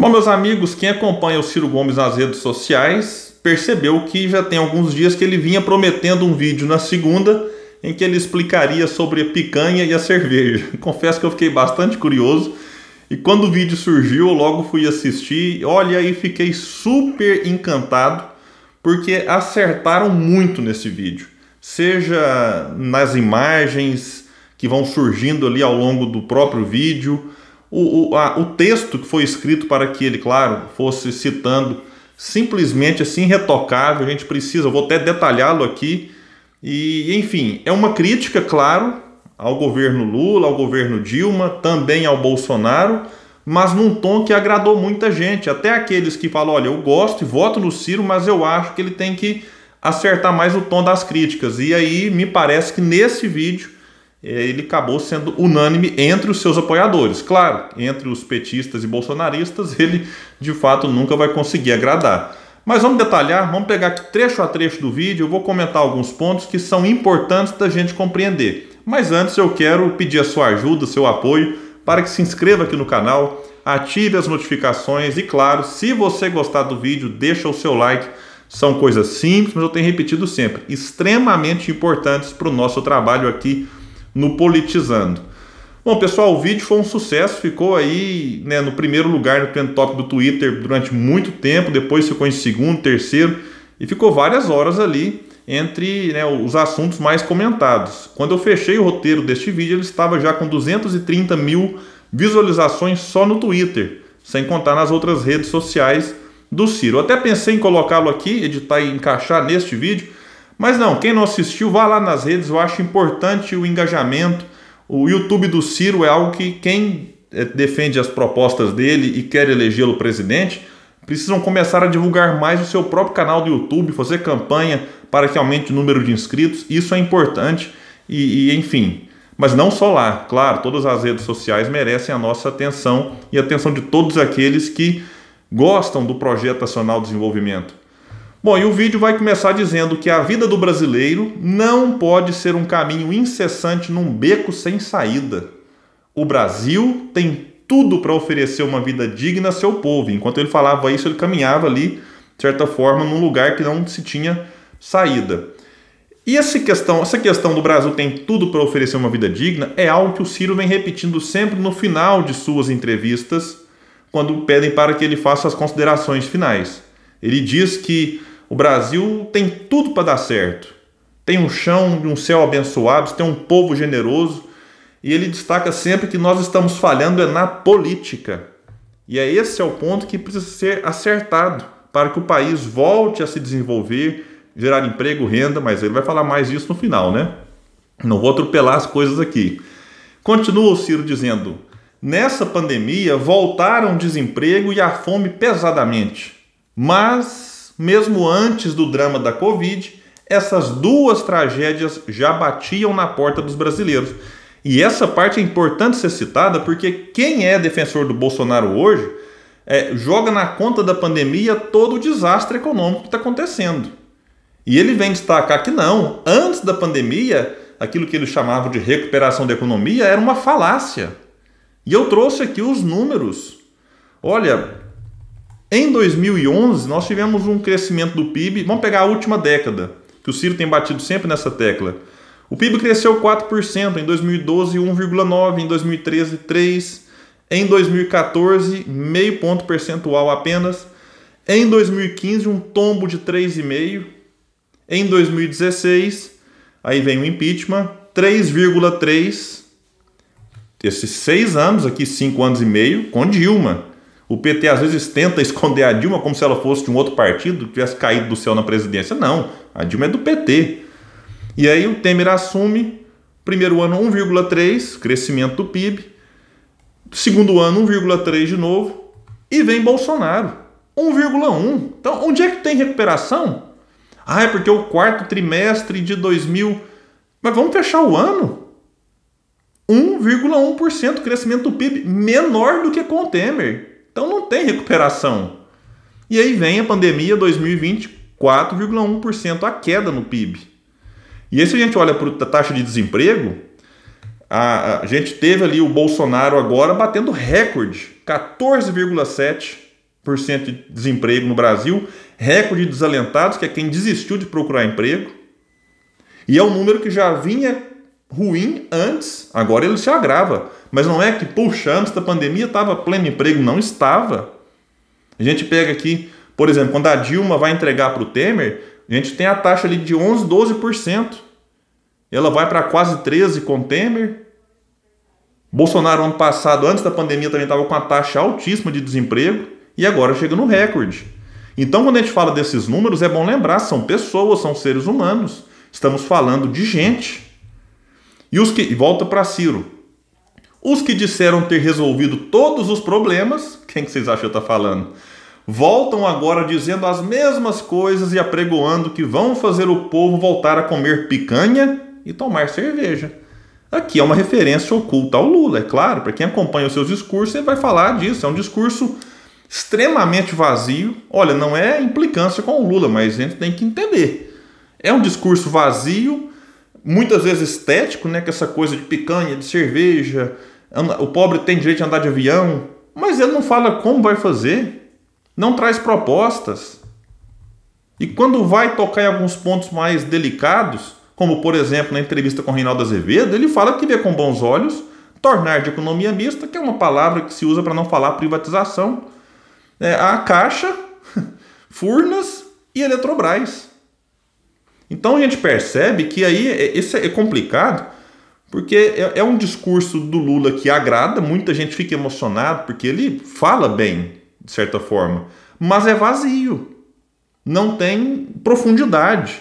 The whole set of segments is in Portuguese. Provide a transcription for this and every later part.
Bom, meus amigos, quem acompanha o Ciro Gomes nas redes sociais percebeu que já tem alguns dias que ele vinha prometendo um vídeo na segunda em que ele explicaria sobre a picanha e a cerveja. Confesso que eu fiquei bastante curioso e quando o vídeo surgiu, eu logo fui assistir. Olha, aí fiquei super encantado porque acertaram muito nesse vídeo, seja nas imagens que vão surgindo ali ao longo do próprio vídeo o, o, a, o texto que foi escrito para que ele, claro, fosse citando simplesmente assim retocável, a gente precisa, eu vou até detalhá-lo aqui. E, enfim, é uma crítica, claro, ao governo Lula, ao governo Dilma, também ao Bolsonaro, mas num tom que agradou muita gente, até aqueles que falam, olha, eu gosto e voto no Ciro, mas eu acho que ele tem que acertar mais o tom das críticas. E aí me parece que nesse vídeo é, ele acabou sendo unânime entre os seus apoiadores. Claro, entre os petistas e bolsonaristas, ele de fato nunca vai conseguir agradar. Mas vamos detalhar, vamos pegar aqui trecho a trecho do vídeo, eu vou comentar alguns pontos que são importantes da gente compreender. Mas antes eu quero pedir a sua ajuda, seu apoio, para que se inscreva aqui no canal, ative as notificações e claro, se você gostar do vídeo, deixa o seu like. São coisas simples, mas eu tenho repetido sempre, extremamente importantes para o nosso trabalho aqui no Politizando. Bom, pessoal, o vídeo foi um sucesso, ficou aí né, no primeiro lugar no trend top do Twitter durante muito tempo, depois ficou em segundo, terceiro, e ficou várias horas ali entre né, os assuntos mais comentados. Quando eu fechei o roteiro deste vídeo, ele estava já com 230 mil visualizações só no Twitter, sem contar nas outras redes sociais do Ciro. Eu até pensei em colocá-lo aqui, editar e encaixar neste vídeo, mas não, quem não assistiu, vá lá nas redes, eu acho importante o engajamento. O YouTube do Ciro é algo que quem eh, defende as propostas dele e quer elegê-lo presidente precisam começar a divulgar mais o seu próprio canal do YouTube, fazer campanha para que aumente o número de inscritos. Isso é importante e, e enfim. Mas não só lá, claro, todas as redes sociais merecem a nossa atenção e a atenção de todos aqueles que gostam do projeto nacional de desenvolvimento. Bom, e o vídeo vai começar dizendo que a vida do brasileiro não pode ser um caminho incessante num beco sem saída. O Brasil tem tudo para oferecer uma vida digna a seu povo. Enquanto ele falava isso, ele caminhava ali, de certa forma, num lugar que não se tinha saída. E essa questão, essa questão do Brasil tem tudo para oferecer uma vida digna é algo que o Ciro vem repetindo sempre no final de suas entrevistas, quando pedem para que ele faça as considerações finais. Ele diz que o Brasil tem tudo para dar certo. Tem um chão e um céu abençoados, tem um povo generoso. E ele destaca sempre que nós estamos falhando é na política. E é esse é o ponto que precisa ser acertado para que o país volte a se desenvolver, gerar emprego, renda, mas ele vai falar mais disso no final, né? Não vou atropelar as coisas aqui. Continua o Ciro dizendo: Nessa pandemia voltaram o desemprego e a fome pesadamente, mas mesmo antes do drama da Covid, essas duas tragédias já batiam na porta dos brasileiros. E essa parte é importante ser citada porque quem é defensor do Bolsonaro hoje é, joga na conta da pandemia todo o desastre econômico que está acontecendo. E ele vem destacar que não, antes da pandemia, aquilo que ele chamava de recuperação da economia era uma falácia. E eu trouxe aqui os números. Olha, em 2011, nós tivemos um crescimento do PIB, vamos pegar a última década, que o Ciro tem batido sempre nessa tecla. O PIB cresceu 4%, em 2012 1,9%, em 2013 3%, em 2014 meio ponto percentual apenas, em 2015 um tombo de 3,5%, em 2016 aí vem o impeachment, 3,3%, esses seis anos aqui, cinco anos e meio, com Dilma. O PT às vezes tenta esconder a Dilma como se ela fosse de um outro partido, tivesse caído do céu na presidência. Não, a Dilma é do PT. E aí o Temer assume, primeiro ano 1,3, crescimento do PIB, segundo ano 1,3 de novo, e vem Bolsonaro, 1,1. Então, onde é que tem recuperação? Ah, é porque o quarto trimestre de 2000. Mas vamos fechar o ano? 1,1% crescimento do PIB, menor do que com o Temer tem recuperação. E aí vem a pandemia 2020, 4,1% a queda no PIB. E aí, se a gente olha para a taxa de desemprego, a, a, gente teve ali o Bolsonaro agora batendo recorde, 14,7% de desemprego no Brasil, recorde de desalentados, que é quem desistiu de procurar emprego. E é um número que já vinha ruim antes, agora ele se agrava. Mas não é que, puxa, antes da pandemia estava pleno emprego, não estava. A gente pega aqui, por exemplo, quando a Dilma vai entregar para o Temer, a gente tem a taxa ali de 11, 12%. Ela vai para quase 13% com Temer. Bolsonaro, ano passado, antes da pandemia, também estava com a taxa altíssima de desemprego e agora chega no recorde. Então, quando a gente fala desses números, é bom lembrar: são pessoas, são seres humanos. Estamos falando de gente. E os que volta para Ciro. Os que disseram ter resolvido todos os problemas, quem que vocês acham que eu tá falando? Voltam agora dizendo as mesmas coisas e apregoando que vão fazer o povo voltar a comer picanha e tomar cerveja. Aqui é uma referência oculta ao Lula, é claro. Para quem acompanha os seus discursos, ele vai falar disso. É um discurso extremamente vazio. Olha, não é implicância com o Lula, mas a gente tem que entender. É um discurso vazio muitas vezes estético, né? Que essa coisa de picanha, de cerveja, o pobre tem direito de andar de avião, mas ele não fala como vai fazer, não traz propostas. E quando vai tocar em alguns pontos mais delicados, como por exemplo na entrevista com Reinaldo Azevedo, ele fala que vê é com bons olhos tornar de economia mista, que é uma palavra que se usa para não falar privatização, é, a Caixa, Furnas e Eletrobras. Então a gente percebe que aí é, isso é complicado, porque é, é um discurso do Lula que agrada, muita gente fica emocionado porque ele fala bem, de certa forma, mas é vazio, não tem profundidade.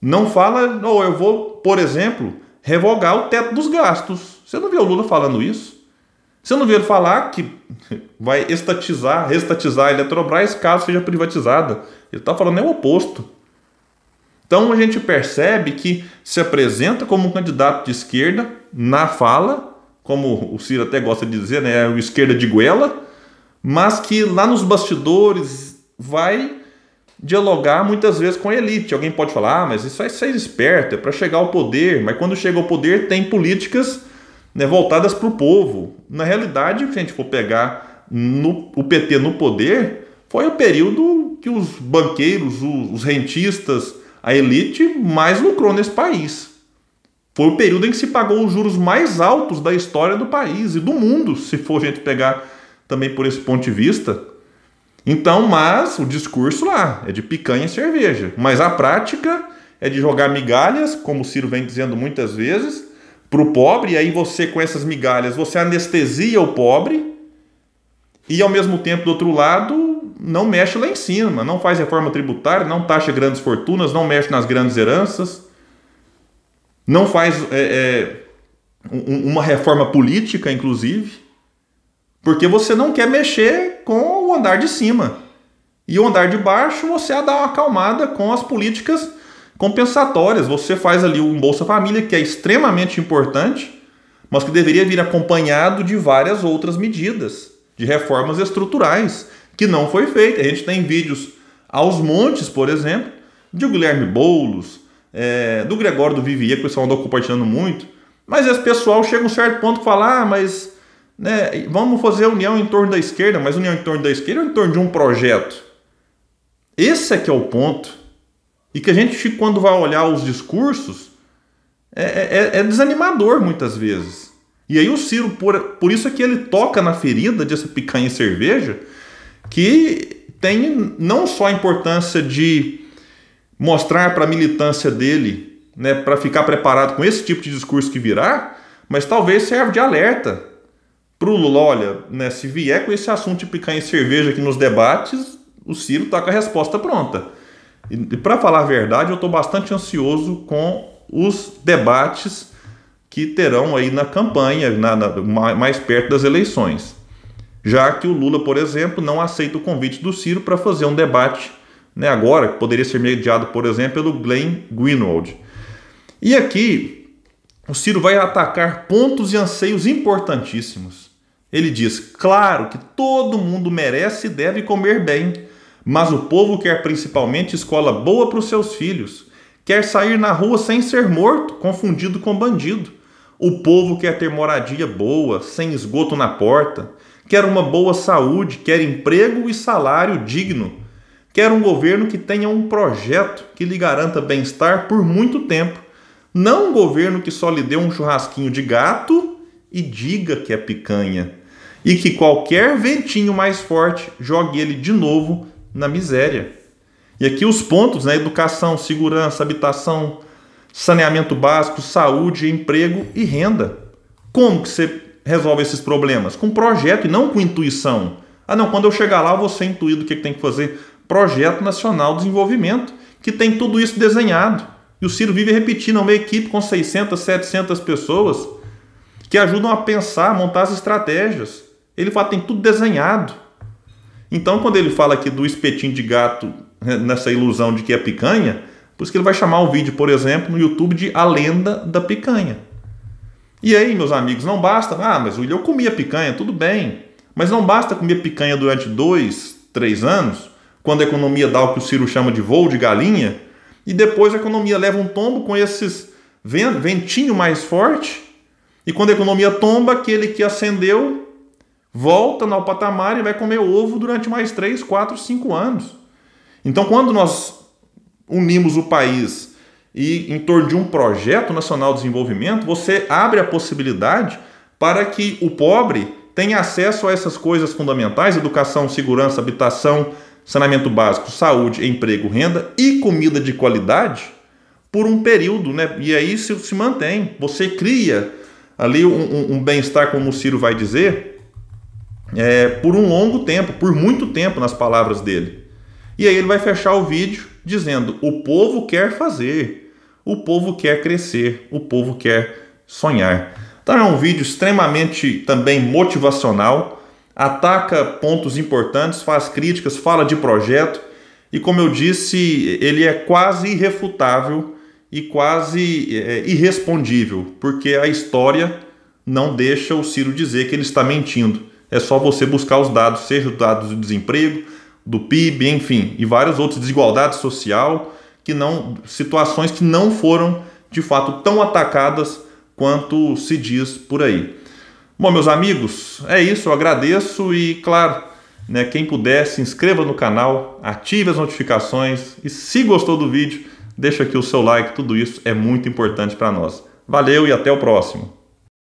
Não fala, ou oh, eu vou, por exemplo, revogar o teto dos gastos. Você não vê o Lula falando isso? Você não vê ele falar que vai estatizar, restatizar a Eletrobras caso seja privatizada. Ele está falando é o oposto. Então a gente percebe que se apresenta como um candidato de esquerda na fala, como o Ciro até gosta de dizer, né, é o esquerda de goela, mas que lá nos bastidores vai dialogar muitas vezes com a elite. Alguém pode falar, ah, mas isso é ser esperto, é para chegar ao poder, mas quando chega ao poder tem políticas né, voltadas para o povo. Na realidade, se a gente for pegar no, o PT no poder, foi o período que os banqueiros, os, os rentistas, a elite mais lucrou nesse país. Foi o período em que se pagou os juros mais altos da história do país e do mundo, se for a gente pegar também por esse ponto de vista. Então, mas o discurso lá é de picanha e cerveja, mas a prática é de jogar migalhas, como o Ciro vem dizendo muitas vezes, para o pobre, e aí você, com essas migalhas, você anestesia o pobre e ao mesmo tempo do outro lado não mexe lá em cima, não faz reforma tributária, não taxa grandes fortunas, não mexe nas grandes heranças, não faz é, é, uma reforma política, inclusive, porque você não quer mexer com o andar de cima. E o andar de baixo você dá uma acalmada com as políticas compensatórias. Você faz ali um Bolsa Família que é extremamente importante, mas que deveria vir acompanhado de várias outras medidas de reformas estruturais que não foi feita. A gente tem vídeos aos montes, por exemplo, de Guilherme Boulos, é, do Gregório do Vivier, que o pessoal andou compartilhando muito. Mas esse pessoal chega a um certo ponto e fala: ah, mas né, vamos fazer união em torno da esquerda, mas união em torno da esquerda ou em torno de um projeto? Esse é que é o ponto. E que a gente, quando vai olhar os discursos, é, é, é, é desanimador muitas vezes. E aí o Ciro, por, por isso é que ele toca na ferida dessa picanha e cerveja, que tem não só a importância de mostrar para a militância dele, né, para ficar preparado com esse tipo de discurso que virá, mas talvez serve de alerta para o Lula, olha, né, se vier com esse assunto de picanha e cerveja aqui nos debates, o Ciro está com a resposta pronta. E para falar a verdade, eu estou bastante ansioso com os debates que terão aí na campanha, na, na, mais perto das eleições. Já que o Lula, por exemplo, não aceita o convite do Ciro para fazer um debate né, agora, que poderia ser mediado, por exemplo, pelo Glenn Greenwald. E aqui, o Ciro vai atacar pontos e anseios importantíssimos. Ele diz: claro que todo mundo merece e deve comer bem, mas o povo quer principalmente escola boa para os seus filhos, quer sair na rua sem ser morto, confundido com bandido o povo quer ter moradia boa, sem esgoto na porta, quer uma boa saúde, quer emprego e salário digno, quer um governo que tenha um projeto que lhe garanta bem-estar por muito tempo, não um governo que só lhe dê um churrasquinho de gato e diga que é picanha, e que qualquer ventinho mais forte jogue ele de novo na miséria. E aqui os pontos, né? Educação, segurança, habitação, saneamento básico, saúde, emprego e renda. Como que você resolve esses problemas? Com projeto e não com intuição. Ah, não, quando eu chegar lá, eu vou ser intuído o que, que tem que fazer. Projeto Nacional de Desenvolvimento, que tem tudo isso desenhado. E o Ciro vive repetindo, é uma equipe com 600, 700 pessoas que ajudam a pensar, a montar as estratégias. Ele fala, tem tudo desenhado. Então, quando ele fala aqui do espetinho de gato, né, nessa ilusão de que é picanha, por isso que ele vai chamar o vídeo, por exemplo, no YouTube de A Lenda da Picanha. E aí, meus amigos, não basta. Ah, mas William, eu comia picanha, tudo bem. Mas não basta comer picanha durante dois, três anos, quando a economia dá o que o Ciro chama de voo de galinha, e depois a economia leva um tombo com esses ventinho mais forte, e quando a economia tomba, aquele que acendeu volta no patamar e vai comer ovo durante mais três, quatro, cinco anos. Então, quando nós unimos o país e em torno de um projeto nacional de desenvolvimento, você abre a possibilidade para que o pobre tenha acesso a essas coisas fundamentais: educação, segurança, habitação, saneamento básico, saúde, emprego, renda e comida de qualidade por um período, né? E aí se, se mantém. Você cria ali um, um, um bem-estar, como o Ciro vai dizer, é, por um longo tempo, por muito tempo, nas palavras dele. E aí ele vai fechar o vídeo dizendo: o povo quer fazer, o povo quer crescer, o povo quer sonhar. Então é um vídeo extremamente também motivacional, ataca pontos importantes, faz críticas, fala de projeto e, como eu disse, ele é quase irrefutável e quase é, irrespondível, porque a história não deixa o Ciro dizer que ele está mentindo. É só você buscar os dados, seja os dados do desemprego, do PIB, enfim, e vários outros desigualdades social que não situações que não foram de fato tão atacadas quanto se diz por aí. Bom, meus amigos, é isso, eu agradeço e claro, né, quem puder se inscreva no canal, ative as notificações e se gostou do vídeo, deixa aqui o seu like, tudo isso é muito importante para nós. Valeu e até o próximo.